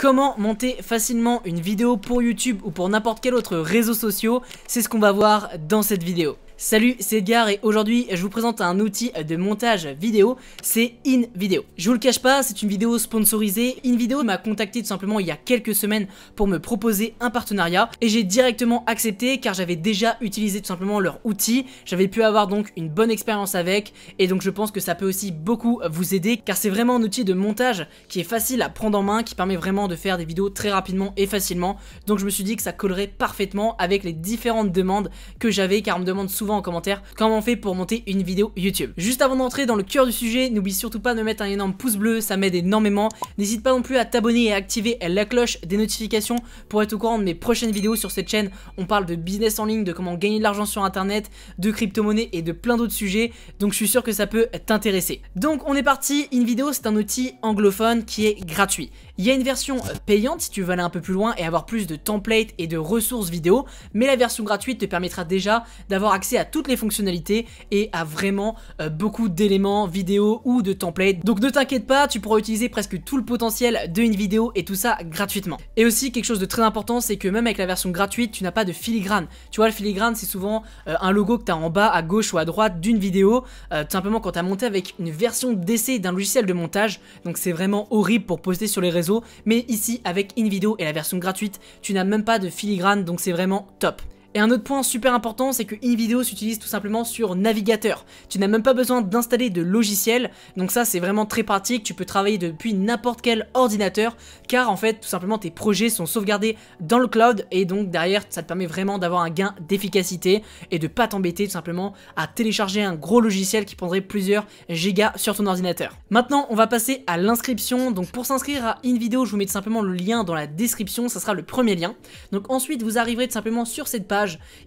Comment monter facilement une vidéo pour YouTube ou pour n'importe quel autre réseau social, c'est ce qu'on va voir dans cette vidéo. Salut, c'est Edgar et aujourd'hui je vous présente un outil de montage vidéo, c'est InVideo. Je vous le cache pas, c'est une vidéo sponsorisée. InVideo m'a contacté tout simplement il y a quelques semaines pour me proposer un partenariat et j'ai directement accepté car j'avais déjà utilisé tout simplement leur outil. J'avais pu avoir donc une bonne expérience avec et donc je pense que ça peut aussi beaucoup vous aider car c'est vraiment un outil de montage qui est facile à prendre en main, qui permet vraiment de faire des vidéos très rapidement et facilement. Donc je me suis dit que ça collerait parfaitement avec les différentes demandes que j'avais car on me demande souvent en commentaire comment on fait pour monter une vidéo YouTube. Juste avant d'entrer dans le cœur du sujet, n'oublie surtout pas de mettre un énorme pouce bleu, ça m'aide énormément. N'hésite pas non plus à t'abonner et à activer la cloche des notifications pour être au courant de mes prochaines vidéos sur cette chaîne. On parle de business en ligne, de comment gagner de l'argent sur internet, de crypto-monnaie et de plein d'autres sujets, donc je suis sûr que ça peut t'intéresser. Donc on est parti, vidéo, c'est un outil anglophone qui est gratuit il y a une version euh, payante si tu veux aller un peu plus loin et avoir plus de templates et de ressources vidéo, mais la version gratuite te permettra déjà d'avoir accès à toutes les fonctionnalités et à vraiment euh, beaucoup d'éléments vidéo ou de templates. Donc ne t'inquiète pas, tu pourras utiliser presque tout le potentiel d'une vidéo et tout ça gratuitement. Et aussi quelque chose de très important, c'est que même avec la version gratuite, tu n'as pas de filigrane. Tu vois, le filigrane, c'est souvent euh, un logo que tu as en bas, à gauche ou à droite d'une vidéo, tout simplement quand tu as monté avec une version d'essai d'un logiciel de montage, donc c'est vraiment horrible pour poster sur les réseaux mais ici, avec InVideo et la version gratuite, tu n'as même pas de filigrane, donc c'est vraiment top. Et un autre point super important, c'est que InVideo s'utilise tout simplement sur navigateur. Tu n'as même pas besoin d'installer de logiciel, donc ça c'est vraiment très pratique, tu peux travailler depuis n'importe quel ordinateur, car en fait tout simplement tes projets sont sauvegardés dans le cloud, et donc derrière ça te permet vraiment d'avoir un gain d'efficacité, et de pas t'embêter tout simplement à télécharger un gros logiciel qui prendrait plusieurs gigas sur ton ordinateur. Maintenant on va passer à l'inscription, donc pour s'inscrire à InVideo je vous mets tout simplement le lien dans la description, ça sera le premier lien. Donc ensuite vous arriverez tout simplement sur cette page,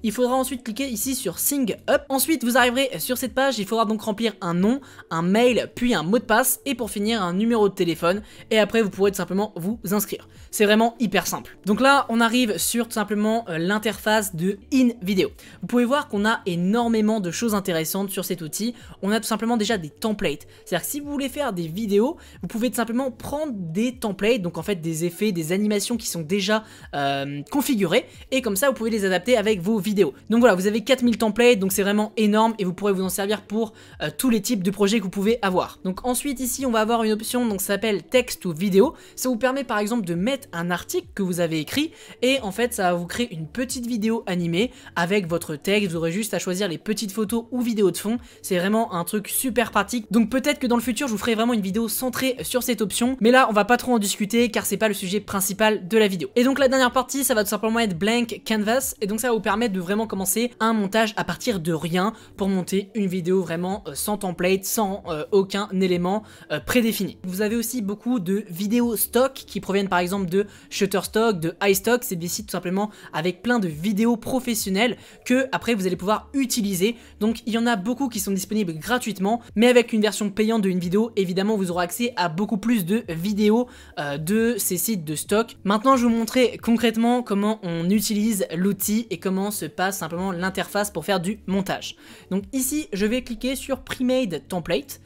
il faudra ensuite cliquer ici sur sing Up. Ensuite, vous arriverez sur cette page, il faudra donc remplir un nom, un mail, puis un mot de passe, et pour finir, un numéro de téléphone. Et après, vous pourrez tout simplement vous inscrire. C'est vraiment hyper simple. Donc là, on arrive sur tout simplement euh, l'interface de InVideo. Vous pouvez voir qu'on a énormément de choses intéressantes sur cet outil. On a tout simplement déjà des templates. C'est-à-dire que si vous voulez faire des vidéos, vous pouvez tout simplement prendre des templates, donc en fait des effets, des animations qui sont déjà euh, configurés et comme ça, vous pouvez les adapter à vos vidéos. Donc voilà, vous avez 4000 templates, donc c'est vraiment énorme et vous pourrez vous en servir pour euh, tous les types de projets que vous pouvez avoir. Donc ensuite ici, on va avoir une option donc ça s'appelle texte ou vidéo. Ça vous permet par exemple de mettre un article que vous avez écrit et en fait, ça va vous créer une petite vidéo animée avec votre texte. Vous aurez juste à choisir les petites photos ou vidéos de fond. C'est vraiment un truc super pratique. Donc peut-être que dans le futur, je vous ferai vraiment une vidéo centrée sur cette option, mais là, on va pas trop en discuter car c'est pas le sujet principal de la vidéo. Et donc la dernière partie, ça va tout simplement être blank canvas et donc ça va vous permettre de vraiment commencer un montage à partir de rien pour monter une vidéo vraiment euh, sans template, sans euh, aucun élément euh, prédéfini. Vous avez aussi beaucoup de vidéos stock qui proviennent par exemple de Shutterstock, de iStock, c'est des sites tout simplement avec plein de vidéos professionnelles que après vous allez pouvoir utiliser. Donc il y en a beaucoup qui sont disponibles gratuitement, mais avec une version payante de une vidéo, évidemment vous aurez accès à beaucoup plus de vidéos de ces sites de stock. Maintenant je vais vous montrer concrètement comment on utilise l'outil et comment se passe simplement l'interface pour faire du montage. Donc ici, je vais cliquer sur Premade Template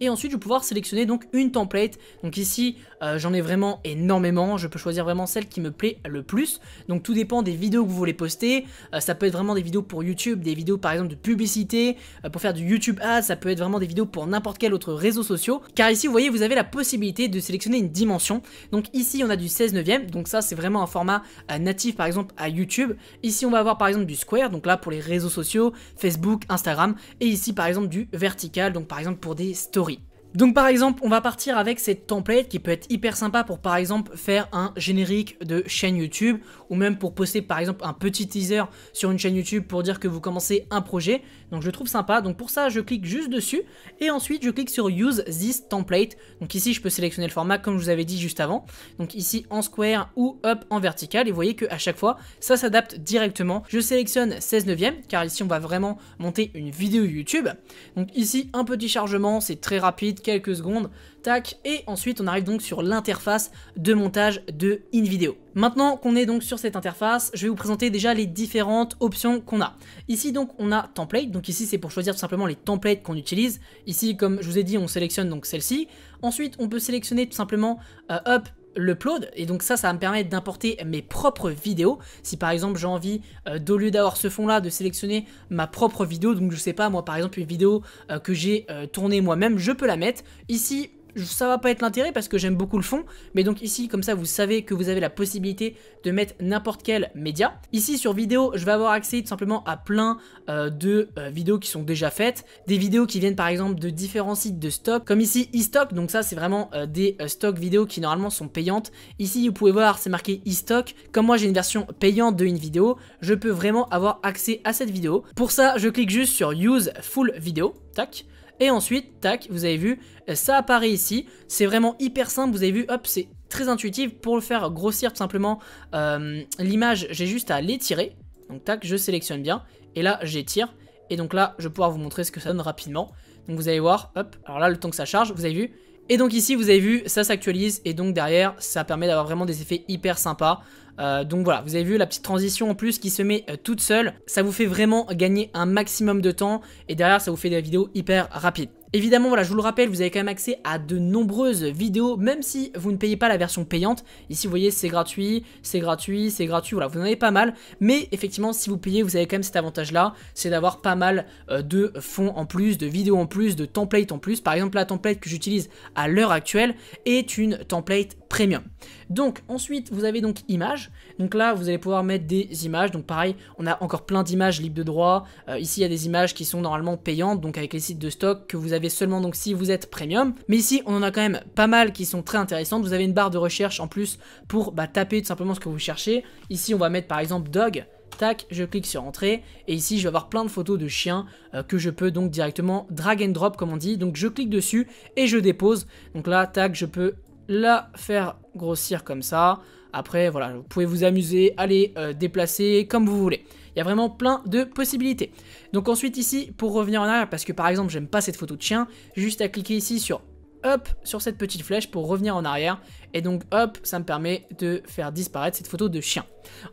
et ensuite je vais pouvoir sélectionner donc une template, donc ici euh, j'en ai vraiment énormément, je peux choisir vraiment celle qui me plaît le plus, donc tout dépend des vidéos que vous voulez poster, euh, ça peut être vraiment des vidéos pour YouTube, des vidéos par exemple de publicité, euh, pour faire du YouTube Ads, ça peut être vraiment des vidéos pour n'importe quel autre réseau social, car ici vous voyez vous avez la possibilité de sélectionner une dimension, donc ici on a du 16 neuvième, donc ça c'est vraiment un format natif par exemple à YouTube, ici on va avoir par exemple du square, donc là pour les réseaux sociaux, Facebook, Instagram, et ici par exemple du vertical, donc par exemple pour des story. Donc par exemple, on va partir avec cette template qui peut être hyper sympa pour par exemple faire un générique de chaîne YouTube ou même pour poster par exemple un petit teaser sur une chaîne YouTube pour dire que vous commencez un projet. Donc je trouve sympa. Donc pour ça, je clique juste dessus et ensuite je clique sur Use this template. Donc ici, je peux sélectionner le format comme je vous avais dit juste avant. Donc ici en square ou up en vertical et vous voyez que à chaque fois, ça s'adapte directement. Je sélectionne 16 neuvième car ici on va vraiment monter une vidéo YouTube. Donc ici un petit chargement, c'est très rapide quelques secondes, tac, et ensuite on arrive donc sur l'interface de montage de InVideo. Maintenant qu'on est donc sur cette interface, je vais vous présenter déjà les différentes options qu'on a. Ici donc on a template, donc ici c'est pour choisir tout simplement les templates qu'on utilise. Ici comme je vous ai dit on sélectionne donc celle-ci. Ensuite on peut sélectionner tout simplement euh, up l'upload et donc ça ça va me permettre d'importer mes propres vidéos si par exemple j'ai envie euh, au lieu d'avoir ce fond là de sélectionner ma propre vidéo donc je sais pas moi par exemple une vidéo euh, que j'ai euh, tournée moi-même je peux la mettre ici ça va pas être l'intérêt parce que j'aime beaucoup le fond, mais donc ici comme ça vous savez que vous avez la possibilité de mettre n'importe quel média. Ici sur vidéo je vais avoir accès tout simplement à plein euh, de euh, vidéos qui sont déjà faites, des vidéos qui viennent par exemple de différents sites de stock, comme ici e-stock, donc ça c'est vraiment euh, des stocks vidéo qui normalement sont payantes. Ici vous pouvez voir c'est marqué e-stock, comme moi j'ai une version payante de une vidéo, je peux vraiment avoir accès à cette vidéo. Pour ça je clique juste sur use full vidéo, tac. Et ensuite, tac, vous avez vu, euh, ça apparaît ici. C'est vraiment hyper simple, vous avez vu, hop, c'est très intuitif. Pour le faire grossir tout simplement euh, l'image, j'ai juste à l'étirer. Donc tac, je sélectionne bien. Et là, j'étire. Et donc là, je vais pouvoir vous montrer ce que ça donne rapidement. Donc vous allez voir, hop, alors là, le temps que ça charge, vous avez vu, et donc ici, vous avez vu, ça s'actualise et donc derrière, ça permet d'avoir vraiment des effets hyper sympas. Euh, donc voilà, vous avez vu la petite transition en plus qui se met euh, toute seule. Ça vous fait vraiment gagner un maximum de temps et derrière, ça vous fait des vidéos hyper rapides. Évidemment, voilà, je vous le rappelle, vous avez quand même accès à de nombreuses vidéos, même si vous ne payez pas la version payante. Ici, vous voyez, c'est gratuit, c'est gratuit, c'est gratuit, voilà, vous en avez pas mal. Mais effectivement, si vous payez, vous avez quand même cet avantage-là, c'est d'avoir pas mal euh, de fonds en plus, de vidéos en plus, de templates en plus. Par exemple, la template que j'utilise à l'heure actuelle est une template premium. Donc ensuite vous avez donc images, donc là vous allez pouvoir mettre des images, donc pareil on a encore plein d'images libres de droit, euh, ici il y a des images qui sont normalement payantes, donc avec les sites de stock que vous avez seulement donc si vous êtes premium, mais ici on en a quand même pas mal qui sont très intéressantes, vous avez une barre de recherche en plus pour bah, taper tout simplement ce que vous cherchez, ici on va mettre par exemple dog, tac, je clique sur entrée et ici je vais avoir plein de photos de chiens euh, que je peux donc directement drag and drop comme on dit. Donc je clique dessus et je dépose. Donc là, tac, je peux la faire grossir comme ça. Après, voilà, vous pouvez vous amuser, aller euh, déplacer comme vous voulez. Il y a vraiment plein de possibilités. Donc ensuite ici, pour revenir en arrière, parce que par exemple, j'aime pas cette photo de chien, juste à cliquer ici sur hop sur cette petite flèche pour revenir en arrière et donc hop ça me permet de faire disparaître cette photo de chien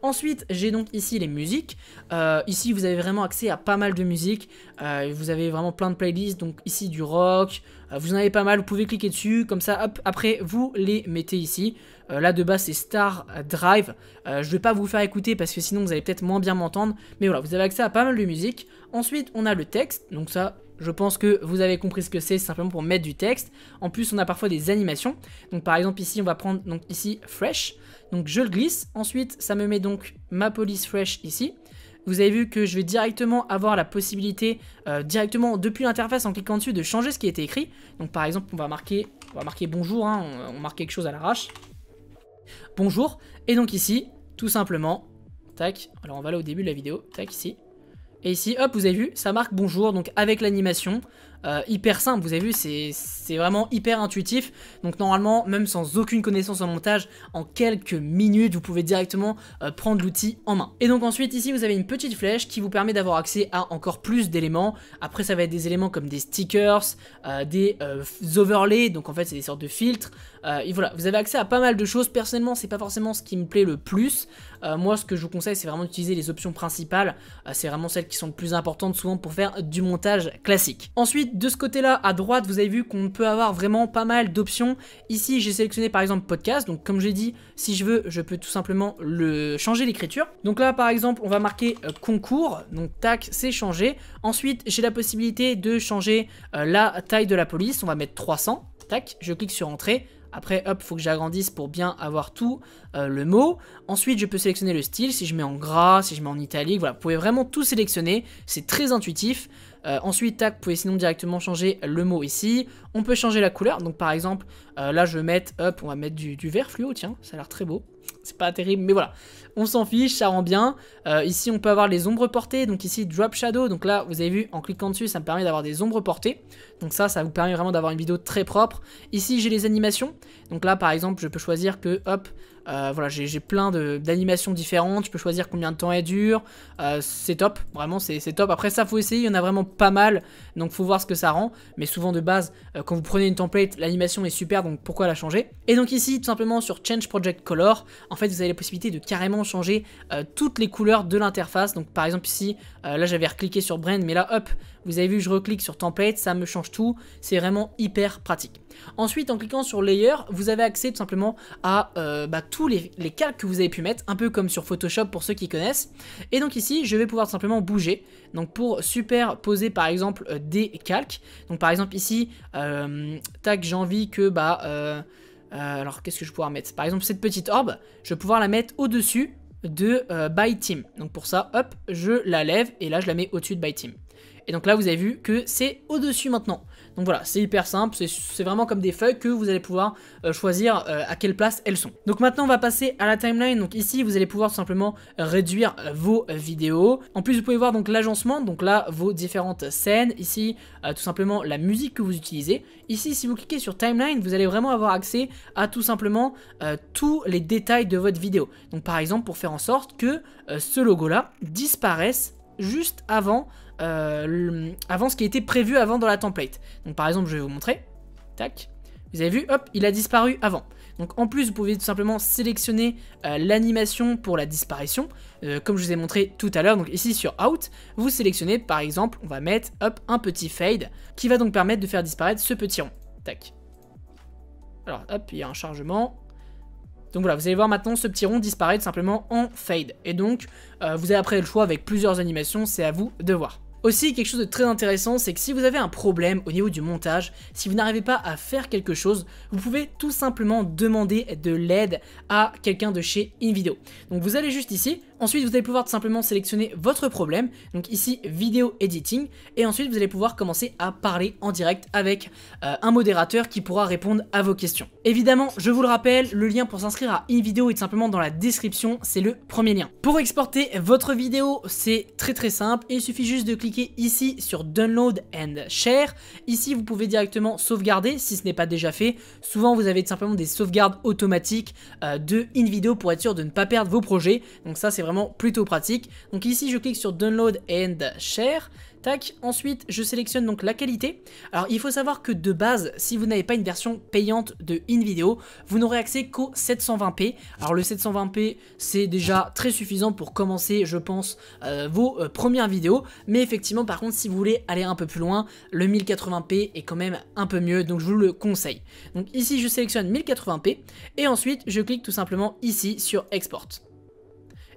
ensuite j'ai donc ici les musiques euh, ici vous avez vraiment accès à pas mal de musiques euh, vous avez vraiment plein de playlists donc ici du rock euh, vous en avez pas mal, vous pouvez cliquer dessus, comme ça, hop, après, vous les mettez ici. Euh, là, de bas c'est Star Drive. Je euh, je vais pas vous faire écouter parce que sinon, vous allez peut-être moins bien m'entendre. Mais voilà, vous avez accès à pas mal de musique. Ensuite, on a le texte. Donc ça, je pense que vous avez compris ce que c'est, simplement pour mettre du texte. En plus, on a parfois des animations. Donc par exemple, ici, on va prendre donc ici Fresh. Donc je le glisse. Ensuite, ça me met donc ma police Fresh ici. Vous avez vu que je vais directement avoir la possibilité, euh, directement depuis l'interface en cliquant dessus, de changer ce qui été écrit. Donc par exemple, on va marquer, on va marquer bonjour, hein, on, on marque quelque chose à l'arrache. Bonjour. Et donc ici, tout simplement, tac, alors on va là au début de la vidéo, tac, ici. Et ici, hop, vous avez vu, ça marque bonjour, donc avec l'animation. Euh, hyper simple, vous avez vu, c'est vraiment hyper intuitif. Donc normalement, même sans aucune connaissance en montage, en quelques minutes, vous pouvez directement euh, prendre l'outil en main. Et donc ensuite, ici, vous avez une petite flèche qui vous permet d'avoir accès à encore plus d'éléments. Après, ça va être des éléments comme des stickers, euh, des overlays, donc en fait, c'est des sortes de filtres. et voilà, vous avez accès à pas mal de choses. Personnellement, c'est pas forcément ce qui me plaît le plus. moi, ce que je vous conseille, c'est vraiment d'utiliser les options principales. c'est vraiment celles qui sont plus importantes souvent pour faire du montage classique. Ensuite, de ce côté-là, à droite, vous avez vu qu'on peut avoir vraiment pas mal d'options. Ici, j'ai sélectionné par exemple podcast. Donc, comme j'ai dit, si je veux, je peux tout simplement le changer l'écriture. Donc là, par exemple, on va marquer euh, concours. Donc, tac, c'est changé. Ensuite, j'ai la possibilité de changer euh, la taille de la police. On va mettre 300. Tac, je clique sur entrée. Après, hop, faut que j'agrandisse pour bien avoir tout euh, le mot. Ensuite, je peux sélectionner le style, si je mets en gras, si je mets en italique, voilà, vous pouvez vraiment tout sélectionner, c'est très intuitif. Euh, ensuite, tac, vous pouvez sinon directement changer le mot ici. On peut changer la couleur. Donc par exemple, euh, là je vais mettre, hop, on va mettre du, du vert fluo, tiens, ça a l'air très beau c'est pas terrible, mais voilà. On s'en fiche, ça rend bien. Euh, ici, on peut avoir les ombres portées. Donc ici, Drop Shadow. Donc là, vous avez vu, en cliquant dessus, ça me permet d'avoir des ombres portées. Donc ça, ça vous permet vraiment d'avoir une vidéo très propre. Ici, j'ai les animations. Donc là, par exemple, je peux choisir que, hop, euh, voilà, j'ai plein d'animations différentes. Je peux choisir combien de temps elle dure. Euh, c'est top, vraiment, c'est top. Après, ça, faut essayer. Il y en a vraiment pas mal. Donc, faut voir ce que ça rend. Mais souvent, de base, quand vous prenez une template, l'animation est super. Donc, pourquoi la changer Et donc, ici, tout simplement sur Change Project Color, en fait vous avez la possibilité de carrément changer euh, toutes les couleurs de l'interface. Donc par exemple ici, euh, là j'avais recliqué sur Brand, mais là hop, vous avez vu je reclique sur Template, ça me change tout, c'est vraiment hyper pratique. Ensuite en cliquant sur Layer, vous avez accès tout simplement à euh, bah, tous les, calques que vous avez pu mettre, un peu comme sur Photoshop pour ceux qui connaissent. Et donc ici je vais pouvoir simplement bouger, donc pour superposer par exemple des calques. Donc par exemple ici, tac j'ai envie que... bah euh, alors, qu'est-ce que je vais pouvoir mettre Par exemple, cette petite orbe, je vais pouvoir la mettre au-dessus de euh, Byteam. Team. Donc pour ça, hop, je la lève et là, je la mets au-dessus de By Team. Et donc là, vous avez vu que c'est au-dessus maintenant. Donc voilà, c'est hyper simple, c'est vraiment comme des feuilles que vous allez pouvoir euh, choisir euh, à quelle place elles sont. Donc maintenant, on va passer à la timeline. Donc ici, vous allez pouvoir tout simplement euh, réduire vos vidéos. En plus, vous pouvez voir donc l'agencement, donc là, vos différentes scènes. Ici, tout simplement la musique que vous utilisez. Ici, si vous cliquez sur timeline, vous allez vraiment avoir accès à tout simplement tous les détails de votre vidéo. Donc par exemple, pour faire en sorte que ce logo-là disparaisse juste avant, euh, avant ce qui était prévu avant dans la template. Donc par exemple, je vais vous montrer. Tac. Vous avez vu, hop, il a disparu avant. Donc en plus, vous pouvez tout simplement sélectionner euh, l'animation pour la disparition. Euh, comme je vous ai montré tout à l'heure, donc ici sur Out, vous sélectionnez par exemple, on va mettre hop, un petit fade qui va donc permettre de faire disparaître ce petit rond. Tac. Alors hop, il y a un chargement. Donc voilà, vous allez voir maintenant ce petit rond disparaître simplement en fade. Et donc, euh, vous avez après le choix avec plusieurs animations, c'est à vous de voir. Aussi, quelque chose de très intéressant, c'est que si vous avez un problème au niveau du montage, si vous n'arrivez pas à faire quelque chose, vous pouvez tout simplement demander de l'aide à quelqu'un de chez InVideo. Donc vous allez juste ici, Ensuite, vous allez pouvoir tout simplement sélectionner votre problème, donc ici vidéo editing, et ensuite vous allez pouvoir commencer à parler en direct avec euh, un modérateur qui pourra répondre à vos questions. Évidemment, je vous le rappelle, le lien pour s'inscrire à InVideo est simplement dans la description, c'est le premier lien. Pour exporter votre vidéo, c'est très très simple, il suffit juste de cliquer ici sur Download and Share. Ici, vous pouvez directement sauvegarder si ce n'est pas déjà fait. Souvent, vous avez simplement des sauvegardes automatiques euh, de InVideo pour être sûr de ne pas perdre vos projets, donc ça c'est vraiment plutôt pratique. Donc ici, je clique sur Download and Share. Tac. Ensuite, je sélectionne donc la qualité. Alors, il faut savoir que de base, si vous n'avez pas une version payante de InVideo, vous n'aurez accès qu'au 720p. Alors, le 720p, c'est déjà très suffisant pour commencer, je pense, euh, vos euh, premières vidéos. Mais effectivement, par contre, si vous voulez aller un peu plus loin, le 1080p est quand même un peu mieux. Donc, je vous le conseille. Donc, ici, je sélectionne 1080p. Et ensuite, je clique tout simplement ici sur Export.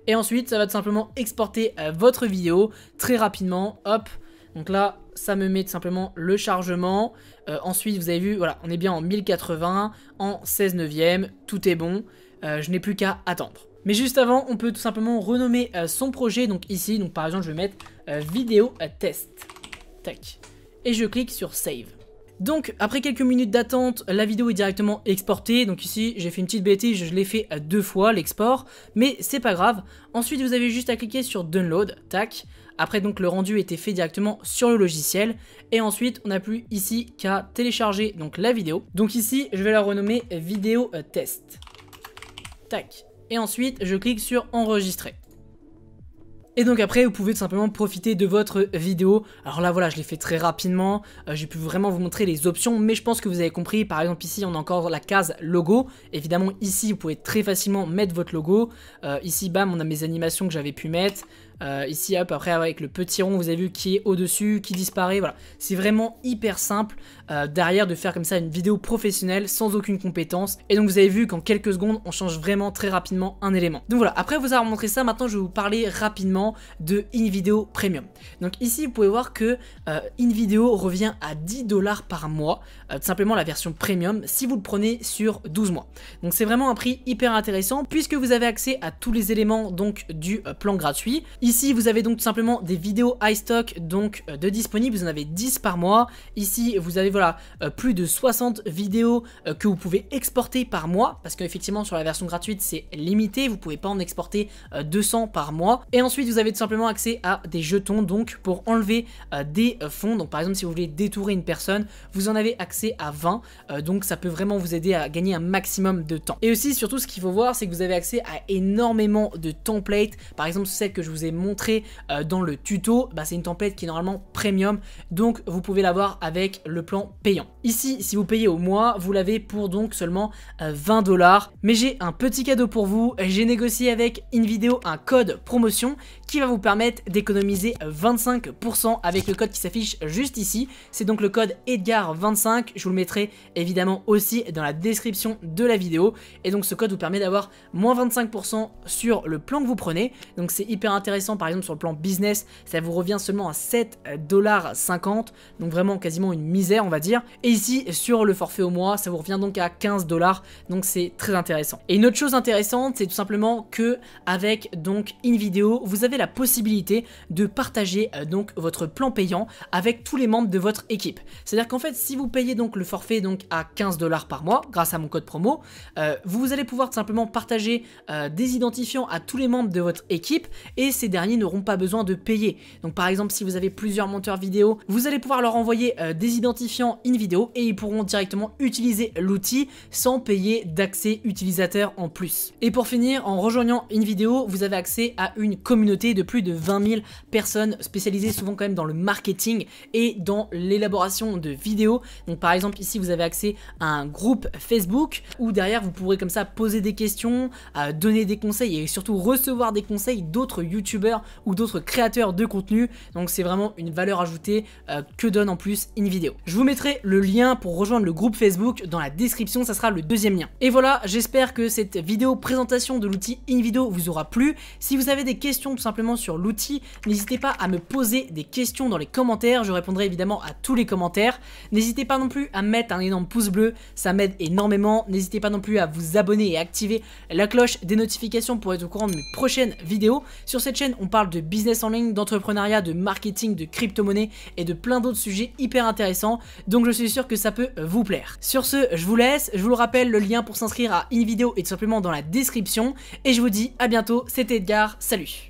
Et ensuite, ça va tout simplement exporter euh, votre vidéo très rapidement. Hop, donc là, ça me met tout simplement le chargement. Euh, ensuite, vous avez vu, voilà, on est bien en 1080, en 16 neuvième, tout est bon. Euh, je n'ai plus qu'à attendre. Mais juste avant, on peut tout simplement renommer son projet. Donc ici, donc par exemple, je vais mettre vidéo test. Tac. Et je clique sur save. Donc après quelques minutes d'attente, la vidéo est directement exportée. Donc ici, j'ai fait une petite bêtise, je l'ai fait deux fois l'export, mais c'est pas grave. Ensuite, vous avez juste à cliquer sur download, tac. Après donc le rendu était fait directement sur le logiciel et ensuite on n'a plus ici qu'à télécharger donc la vidéo. Donc ici, je vais la renommer vidéo test. Tac. Et ensuite, je clique sur enregistrer. Et donc après, vous pouvez tout simplement profiter de votre vidéo. Alors là, voilà, je l'ai fait très rapidement. Euh, j'ai pu vraiment vous montrer les options, mais je pense que vous avez compris. Par exemple, ici, on a encore la case logo. Évidemment, ici, vous pouvez très facilement mettre votre logo. Euh, ici, bam, on a mes animations que j'avais pu mettre. Euh, ici, hop, après, avec le petit rond, vous avez vu qui est au-dessus, qui disparaît. Voilà, c'est vraiment hyper simple. Euh, derrière de faire comme ça une vidéo professionnelle sans aucune compétence. Et donc vous avez vu qu'en quelques secondes, on change vraiment très rapidement un élément. Donc voilà, après vous avoir montré ça, maintenant je vais vous parler rapidement de InVideo Premium. Donc ici, vous pouvez voir que euh, InVideo revient à 10 dollars par mois, euh, simplement la version Premium, si vous le prenez sur 12 mois. Donc c'est vraiment un prix hyper intéressant puisque vous avez accès à tous les éléments donc du plan gratuit. Ici, vous avez donc simplement des vidéos high stock donc de disponibles, vous en avez 10 par mois. Ici, vous avez euh, plus de 60 vidéos euh, que vous pouvez exporter par mois, parce qu'effectivement sur la version gratuite c'est limité, vous pouvez pas en exporter 200 euh, par mois. Et ensuite vous avez tout simplement accès à des jetons donc pour enlever des fonds, donc par exemple si vous voulez détourer une personne, vous en avez accès à 20, donc ça peut vraiment vous aider à gagner un maximum de temps. Et aussi surtout ce qu'il faut voir c'est que vous avez accès à énormément de templates, par exemple celle que je vous ai montré dans le tuto, bah, c'est une template qui est normalement premium, donc vous pouvez l'avoir avec le plan payant. Ici, si vous payez au mois, vous l'avez pour donc seulement 20 euh, dollars. Mais j'ai un petit cadeau pour vous, j'ai négocié avec InVideo un code promotion qui va vous permettre d'économiser 25% avec le code qui s'affiche juste ici. C'est donc le code EDGAR25, je vous le mettrai évidemment aussi dans la description de la vidéo. Et donc ce code vous permet d'avoir moins 25% sur le plan que vous prenez. Donc c'est hyper intéressant par exemple sur le plan business, ça vous revient seulement à 7,50$, donc vraiment quasiment une misère on va dire. Et ici sur le forfait au mois, ça vous revient donc à 15$, donc c'est très intéressant. Et une autre chose intéressante, c'est tout simplement que avec donc InVideo, vous avez la possibilité de partager euh, donc votre plan payant avec tous les membres de votre équipe. C'est-à-dire qu'en fait, si vous payez donc le forfait donc à 15 dollars par mois grâce à mon code promo, euh, vous allez pouvoir simplement partager euh, des identifiants à tous les membres de votre équipe et ces derniers n'auront pas besoin de payer. Donc par exemple, si vous avez plusieurs monteurs vidéo, vous allez pouvoir leur envoyer des identifiants in vidéo et ils pourront directement utiliser l'outil sans payer d'accès utilisateur en plus. Et pour finir, en rejoignant vidéo vous avez accès à une communauté de plus de 20 000 personnes spécialisées souvent quand même dans le marketing et dans l'élaboration de vidéos. Donc par exemple ici vous avez accès à un groupe Facebook où derrière vous pourrez comme ça poser des questions, donner des conseils et surtout recevoir des conseils d'autres Youtubers ou d'autres créateurs de contenu. Donc c'est vraiment une valeur ajoutée euh, que donne en plus InVideo. Je vous mettrai le lien pour rejoindre le groupe Facebook dans la description, ça sera le deuxième lien. Et voilà, j'espère que cette vidéo présentation de l'outil InVideo vous aura plu. Si vous avez des questions tout simplement sur l'outil. N'hésitez pas à me poser des questions dans les commentaires, je répondrai évidemment à tous les commentaires. N'hésitez pas non plus à mettre un énorme pouce bleu, ça m'aide énormément. N'hésitez pas non plus à vous abonner et activer la cloche des notifications pour être au courant de mes prochaines vidéos. Sur cette chaîne, on parle de business en ligne, d'entrepreneuriat, de marketing, de crypto-monnaie et de plein d'autres sujets hyper intéressants. Donc je suis sûr que ça peut vous plaire. Sur ce, je vous laisse. Je vous le rappelle, le lien pour s'inscrire à vidéo est tout simplement dans la description. Et je vous dis à bientôt. C'était Edgar. Salut